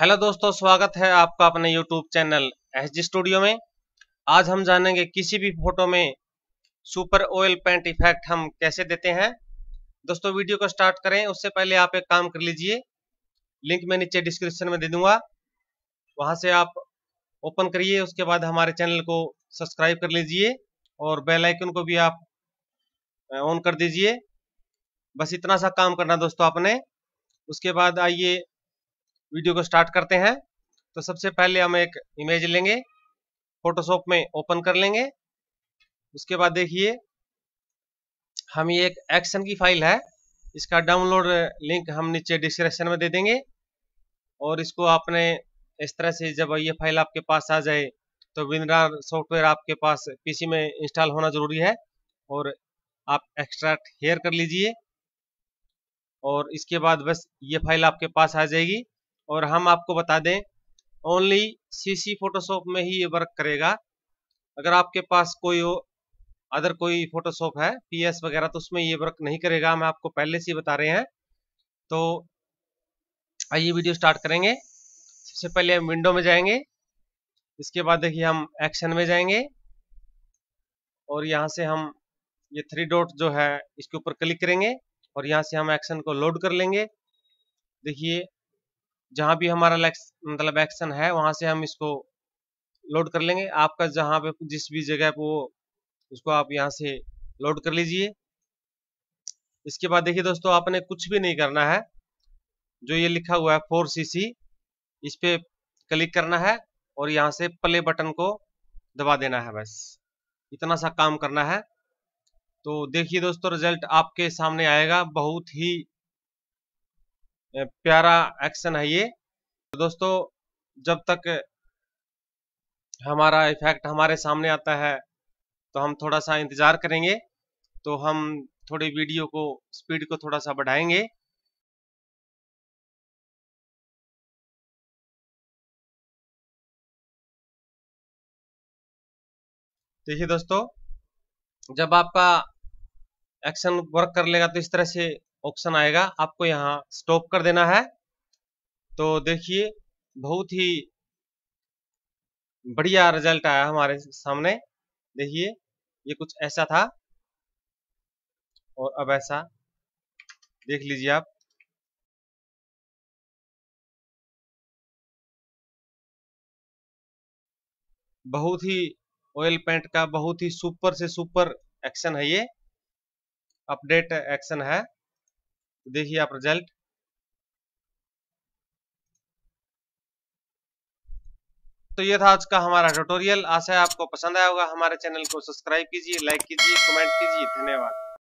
hello दोस्तों स्वागत है आपका अपने YouTube channel S G studio में आज हम जानेंगे किसी भी फोटो में सुपर ऑयल पेंट इफेक्ट हम कैसे देते हैं दोस्तों वीडियो को स्टार्ट करें उससे पहले आप एक काम कर लीजिए लिंक मैं नीचे डिस्क्रिप्शन में दे दूंगा वहां से आप ओपन करिए उसके बाद हमारे चैनल को सब्सक्राइब कर लीजिए और बेलाइकन को भी आप ऑन कर दीजिए बस इतना सा काम करना दोस्तों आपने उसके बाद आइए वीडियो को स्टार्ट करते हैं तो सबसे पहले हम एक इमेज लेंगे फोटोशॉप में ओपन कर लेंगे उसके बाद देखिए हम ये एक एक्शन की फाइल है इसका डाउनलोड लिंक हम नीचे डिस्क्रिप्शन में दे देंगे और इसको आपने इस तरह से जब ये फाइल आपके पास आ जाए तो विनरार सॉफ्टवेयर आपके पास पीसी में इंस्टॉल होना ज़रूरी है और आप एक्सट्रैक्ट हेयर कर लीजिए और इसके बाद बस ये फाइल आपके पास आ जाएगी और हम आपको बता दें ओनली सीसी फोटोशॉप में ही ये वर्क करेगा अगर आपके पास कोई अदर कोई फोटोशॉप है पीएस वगैरह तो उसमें ये वर्क नहीं करेगा हम आपको पहले से ही बता रहे हैं तो आइए वीडियो स्टार्ट करेंगे सबसे पहले हम विंडो में जाएंगे इसके बाद देखिए हम एक्शन में जाएंगे और यहाँ से हम ये थ्री डॉट जो है इसके ऊपर क्लिक करेंगे और यहाँ से हम एक्शन को लोड कर लेंगे देखिए जहां भी हमारा मतलब एक्शन है वहां से हम इसको लोड कर लेंगे आपका जहां पे जिस भी जगह पे वो उसको आप यहाँ से लोड कर लीजिए इसके बाद देखिए दोस्तों आपने कुछ भी नहीं करना है जो ये लिखा हुआ है फोर सी सी इस पर क्लिक करना है और यहाँ से प्ले बटन को दबा देना है बस इतना सा काम करना है तो देखिए दोस्तों रिजल्ट आपके सामने आएगा बहुत ही प्यारा एक्शन है ये तो दोस्तों जब तक हमारा इफेक्ट हमारे सामने आता है तो हम थोड़ा सा इंतज़ार करेंगे तो हम थोड़ी वीडियो को स्पीड को थोड़ा सा बढ़ाएंगे देखिए दोस्तों जब आपका एक्शन वर्क कर लेगा तो इस तरह से ऑप्शन आएगा आपको यहाँ स्टॉप कर देना है तो देखिए बहुत ही बढ़िया रिजल्ट आया हमारे सामने देखिए ये कुछ ऐसा था और अब ऐसा देख लीजिए आप बहुत ही ऑयल पेंट का बहुत ही सुपर से सुपर एक्शन है ये अपडेट एक्शन है देखिए आप रिजल्ट तो ये था आज का हमारा ट्यूटोरियल आशा है आपको पसंद आया होगा हमारे चैनल को सब्सक्राइब कीजिए लाइक कीजिए कमेंट कीजिए धन्यवाद